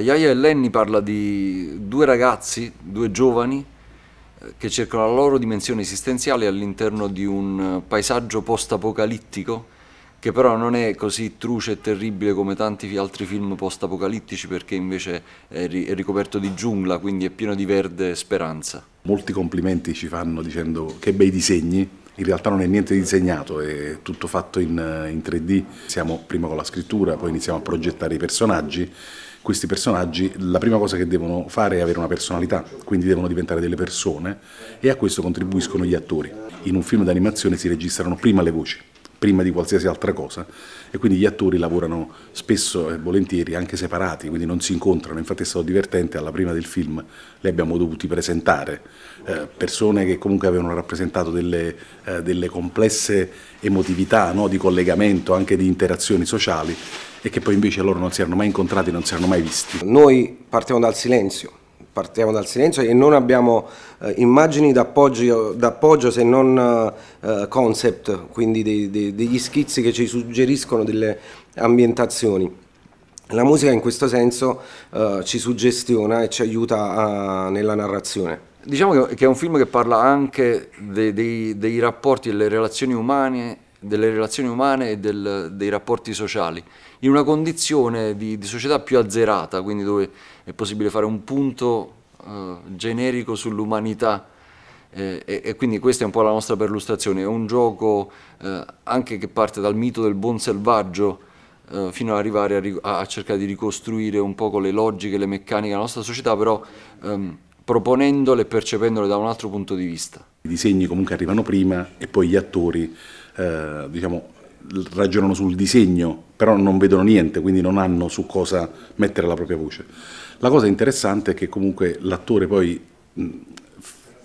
Yaya e Lenny parla di due ragazzi, due giovani, eh, che cercano la loro dimensione esistenziale all'interno di un eh, paesaggio post-apocalittico che però non è così truce e terribile come tanti altri film post-apocalittici perché invece è, ricoperto di giungla, quindi è pieno di verde e speranza. Molti complimenti ci fanno dicendo che bei disegni, in realtà non è niente disegnato, è tutto fatto in, eh, in 3D. Siamo prima con la scrittura, poi iniziamo a progettare i personaggi questi personaggi la prima cosa che devono fare è avere una personalità, quindi devono diventare delle persone e a questo contribuiscono gli attori. In un film d'animazione si registrano prima le voci prima di qualsiasi altra cosa e quindi gli attori lavorano spesso e volentieri anche separati, quindi non si incontrano, infatti è stato divertente, alla prima del film le abbiamo dovuti presentare eh, persone che comunque avevano rappresentato delle, eh, delle complesse emotività no? di collegamento, anche di interazioni sociali e che poi invece loro non si erano mai incontrati, non si erano mai visti. Noi partiamo dal silenzio, partiamo dal silenzio e non abbiamo eh, immagini d'appoggio, se non eh, concept, quindi dei, dei, degli schizzi che ci suggeriscono delle ambientazioni. La musica in questo senso eh, ci suggestiona e ci aiuta a, nella narrazione. Diciamo che è un film che parla anche dei, dei rapporti e delle relazioni umane delle relazioni umane e del, dei rapporti sociali, in una condizione di, di, società più azzerata, quindi dove è possibile fare un punto eh, generico sull'umanità eh, e, e, quindi questa è un po' la nostra perlustrazione, è un gioco eh, anche che parte dal mito del buon selvaggio eh, fino ad arrivare a, a, cercare di ricostruire un po' con le logiche, le meccaniche della nostra società, però ehm, proponendole e percependole da un altro punto di vista. I disegni comunque arrivano prima e poi gli attori eh, diciamo, ragionano sul disegno, però non vedono niente, quindi non hanno su cosa mettere la propria voce. La cosa interessante è che comunque l'attore poi mh,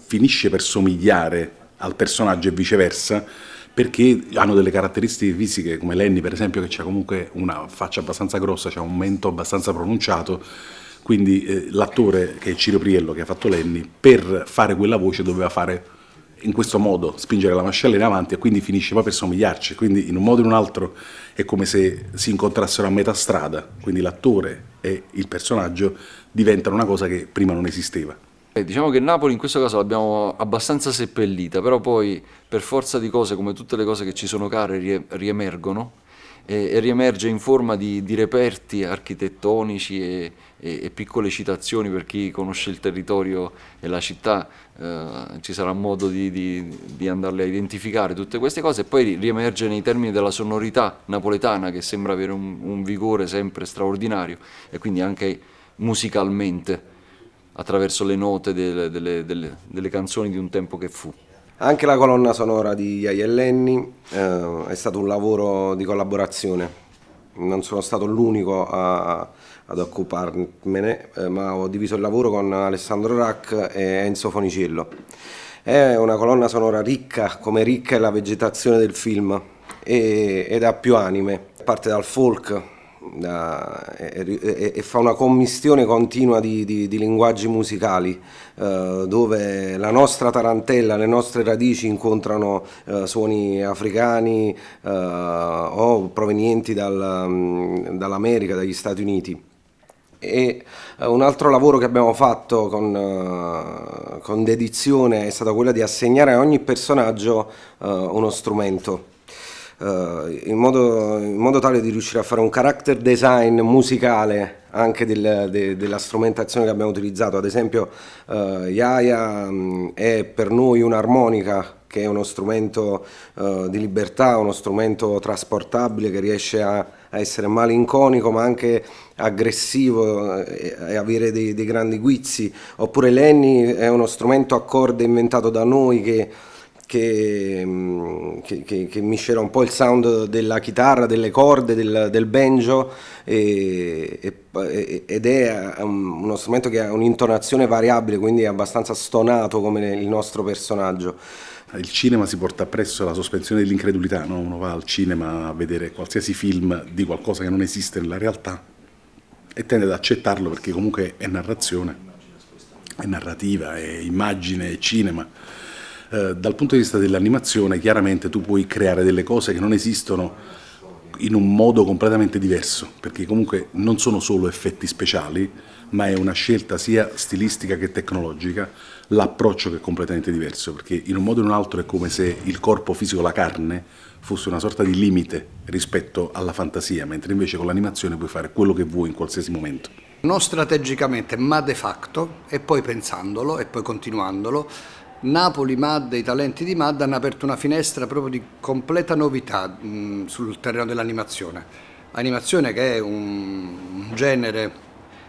finisce per somigliare al personaggio e viceversa, perché hanno delle caratteristiche fisiche come Lenny per esempio che ha comunque una faccia abbastanza grossa, ha un mento abbastanza pronunciato quindi eh, l'attore, che è Ciro Priello, che ha fatto Lenny, per fare quella voce doveva fare in questo modo, spingere la mascella in avanti e quindi finisce poi per somigliarci. Quindi in un modo o in un altro è come se si incontrassero a metà strada, quindi l'attore e il personaggio diventano una cosa che prima non esisteva. Eh, diciamo che Napoli in questo caso l'abbiamo abbastanza seppellita, però poi per forza di cose, come tutte le cose che ci sono care, riemergono e, e riemerge in forma di, di reperti architettonici e, e, e, piccole citazioni per chi conosce il territorio e la città, eh, ci sarà modo di, di, di, andarle a identificare tutte queste cose e poi riemerge nei termini della sonorità napoletana che sembra avere un, un vigore sempre straordinario e quindi anche musicalmente attraverso le note delle, delle, delle, delle canzoni di un tempo che fu. Anche la colonna sonora di Yaya eh, è stato un lavoro di collaborazione. Non sono stato l'unico a, ad occuparmene, eh, ma ho diviso il lavoro con Alessandro Rack e Enzo Fonicello. È una colonna sonora ricca, come ricca è la vegetazione del film, e, ed ha più anime. Parte dal folk, e, e, e, fa una commistione continua di, di, di linguaggi musicali eh, dove la nostra tarantella, le nostre radici incontrano eh, suoni africani eh, o provenienti dal, mm, dall'America, dagli Stati Uniti. E eh, un altro lavoro che abbiamo fatto con, eh, con dedizione è stato quello di assegnare a ogni personaggio eh, uno strumento. Eh, in modo, in, modo, tale di riuscire a fare un character design musicale anche del, de, della strumentazione che abbiamo utilizzato. Ad esempio, uh, Yaya mm, è per noi un'armonica che è uno strumento uh, di libertà, uno strumento trasportabile che riesce a, a essere malinconico ma anche aggressivo e, avere dei, dei grandi guizzi. Oppure Lenny è uno strumento a corde inventato da noi che Mm, che, che, che, miscela un po' il sound della chitarra, delle corde, del, del banjo e, e, ed è um, uno strumento che ha un'intonazione variabile, quindi è abbastanza stonato come il nostro personaggio. Il cinema si porta presso la sospensione dell'incredulità, no? uno va al cinema a vedere qualsiasi film di qualcosa che non esiste nella realtà e tende ad accettarlo perché comunque è narrazione, è narrativa, è immagine, è cinema eh, dal punto di vista dell'animazione chiaramente tu puoi creare delle cose che non esistono in un modo completamente diverso, perché comunque non sono solo effetti speciali, ma è una scelta sia stilistica che tecnologica, l'approccio che è completamente diverso, perché in un modo o in un altro è come se il corpo fisico, la carne, fosse una sorta di limite rispetto alla fantasia, mentre invece con l'animazione puoi fare quello che vuoi in qualsiasi momento. Non strategicamente, ma de facto, e poi pensandolo e poi continuandolo, Napoli Madda, i talenti di Mad hanno aperto una finestra proprio di completa novità mh, mm, sul terreno dell'animazione. Animazione che è un, un genere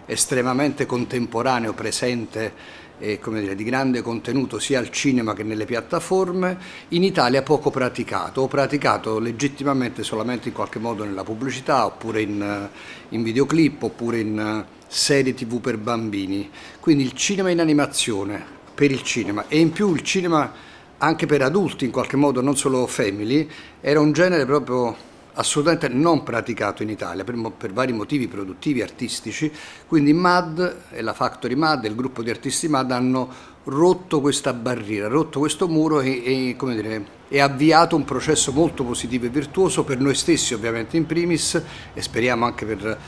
estremamente contemporaneo, presente e dire, di grande contenuto sia al cinema che nelle piattaforme, in Italia poco praticato, o praticato legittimamente solamente in qualche modo nella pubblicità, oppure in, eh, in videoclip, oppure in eh, serie tv per bambini. Quindi il cinema in animazione, per il cinema e in più il cinema anche per adulti in qualche modo, non solo family, era un genere proprio assolutamente non praticato in Italia per, per vari motivi produttivi, artistici, quindi MAD e la Factory MAD e il gruppo di artisti MAD hanno rotto questa barriera, rotto questo muro e, e dire, è avviato un processo molto positivo e virtuoso per noi stessi ovviamente in primis e speriamo anche per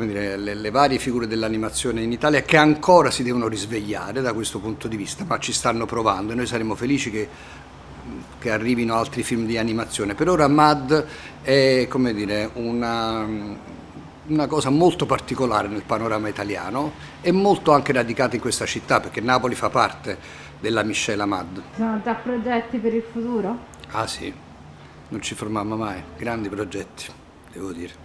dire, le, le, varie figure dell'animazione in Italia che ancora si devono risvegliare da questo punto di vista, ma ci stanno provando e noi saremo felici che, che arrivino altri film di animazione. Per ora Mad è dire, una, una cosa molto particolare nel panorama italiano e molto anche radicata in questa città perché Napoli fa parte della miscela MAD. Sono già progetti per il futuro? Ah sì, non ci fermiamo mai, grandi progetti, devo dire.